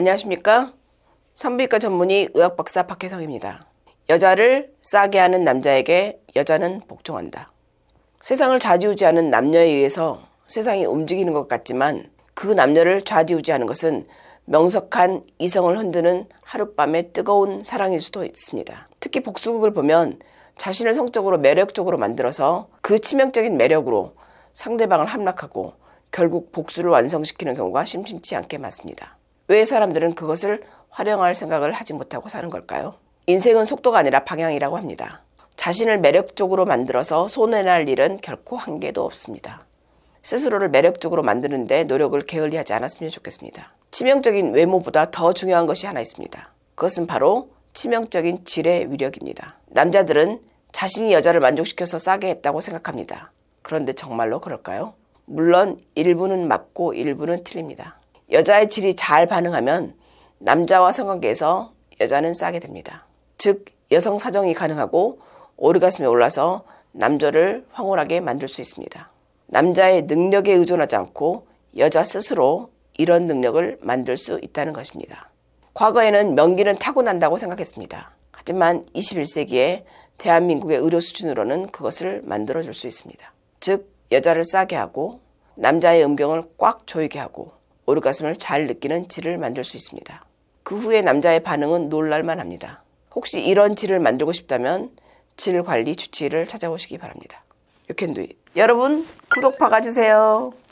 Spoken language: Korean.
안녕하십니까? 산부인과 전문의 의학박사 박혜성입니다. 여자를 싸게 하는 남자에게 여자는 복종한다. 세상을 좌지우지하는 남녀에 의해서 세상이 움직이는 것 같지만 그 남녀를 좌지우지하는 것은 명석한 이성을 흔드는 하룻밤의 뜨거운 사랑일 수도 있습니다. 특히 복수극을 보면 자신을 성적으로 매력적으로 만들어서 그 치명적인 매력으로 상대방을 함락하고 결국 복수를 완성시키는 경우가 심심치 않게 많습니다. 왜 사람들은 그것을 활용할 생각을 하지 못하고 사는 걸까요? 인생은 속도가 아니라 방향이라고 합니다. 자신을 매력적으로 만들어서 손해날 일은 결코 한계도 없습니다. 스스로를 매력적으로 만드는데 노력을 게을리하지 않았으면 좋겠습니다. 치명적인 외모보다 더 중요한 것이 하나 있습니다. 그것은 바로 치명적인 질의 위력입니다. 남자들은 자신이 여자를 만족시켜서 싸게 했다고 생각합니다. 그런데 정말로 그럴까요? 물론 일부는 맞고 일부는 틀립니다. 여자의 질이 잘 반응하면 남자와 성관계에서 여자는 싸게 됩니다. 즉 여성 사정이 가능하고 오르가슴에 올라서 남자를 황홀하게 만들 수 있습니다. 남자의 능력에 의존하지 않고 여자 스스로 이런 능력을 만들 수 있다는 것입니다. 과거에는 명기는 타고난다고 생각했습니다. 하지만 21세기에 대한민국의 의료 수준으로는 그것을 만들어줄 수 있습니다. 즉 여자를 싸게 하고 남자의 음경을 꽉 조이게 하고 오르가슴을 잘 느끼는 질을 만들 수 있습니다. 그 후에 남자의 반응은 놀랄만 합니다. 혹시 이런 질을 만들고 싶다면 질 관리 주치의를 찾아오시기 바랍니다. 유캔두이 여러분 구독 박아주세요.